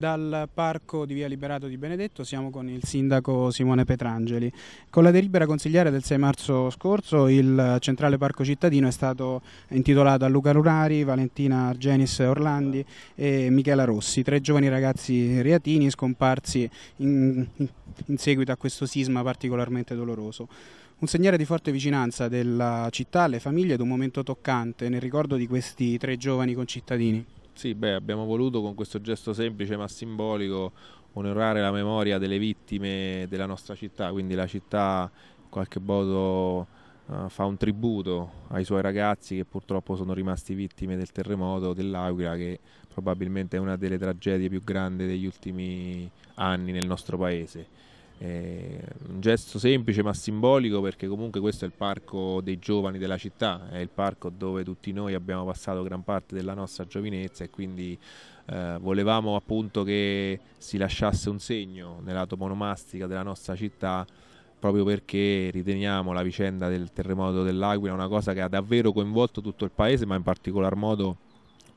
Dal parco di Via Liberato di Benedetto siamo con il sindaco Simone Petrangeli. Con la delibera consigliare del 6 marzo scorso il centrale parco cittadino è stato intitolato a Luca Rurari, Valentina Argenis Orlandi e Michela Rossi, tre giovani ragazzi reatini scomparsi in, in seguito a questo sisma particolarmente doloroso. Un segnale di forte vicinanza della città alle famiglie ed un momento toccante nel ricordo di questi tre giovani concittadini. Sì, beh, abbiamo voluto con questo gesto semplice ma simbolico onorare la memoria delle vittime della nostra città, quindi la città in qualche modo uh, fa un tributo ai suoi ragazzi che purtroppo sono rimasti vittime del terremoto dell'Aquila che probabilmente è una delle tragedie più grandi degli ultimi anni nel nostro paese. Eh, un gesto semplice ma simbolico perché comunque questo è il parco dei giovani della città, è il parco dove tutti noi abbiamo passato gran parte della nostra giovinezza e quindi eh, volevamo appunto che si lasciasse un segno nella toponomastica della nostra città proprio perché riteniamo la vicenda del terremoto dell'Aquila una cosa che ha davvero coinvolto tutto il paese ma in particolar modo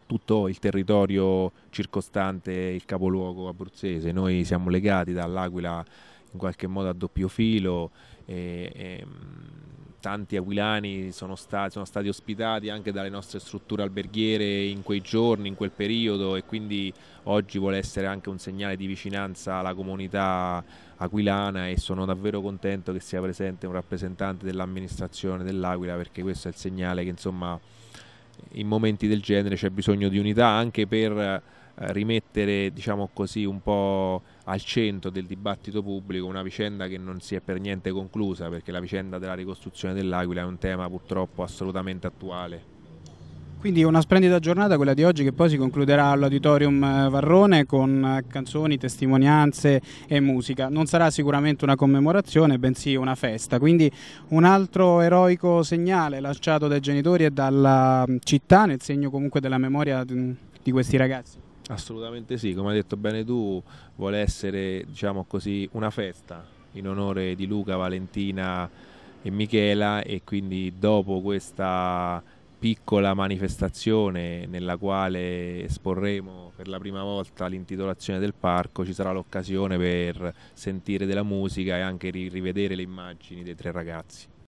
tutto il territorio circostante il capoluogo abruzzese. Noi siamo legati dall'Aquila in qualche modo a doppio filo. E, e, mm, tanti aquilani sono stati, sono stati, ospitati anche dalle nostre strutture alberghiere in quei giorni, in quel periodo e quindi oggi vuole essere anche un segnale di vicinanza alla comunità aquilana e sono davvero contento che sia presente un rappresentante dell'amministrazione dell'Aquila perché questo è il segnale che insomma in momenti del genere c'è bisogno di unità anche per eh, rimettere diciamo così un po' al centro del dibattito pubblico una vicenda che non si è per niente conclusa perché la vicenda della ricostruzione dell'Aquila è un tema purtroppo assolutamente attuale. Quindi una splendida giornata quella di oggi che poi si concluderà all'Auditorium eh, Varrone con eh, canzoni, testimonianze e musica. Non sarà sicuramente una commemorazione, bensì una festa. Quindi un altro eroico segnale lasciato dai genitori e dalla mm, città nel segno comunque della memoria mm, di questi ragazzi. Assolutamente sì, come hai detto bene tu, vuole essere diciamo così, una festa in onore di Luca, Valentina e Michela e quindi dopo questa piccola manifestazione nella quale esporremo per la prima volta l'intitolazione del parco, ci sarà l'occasione per sentire della musica e anche rivedere le immagini dei tre ragazzi.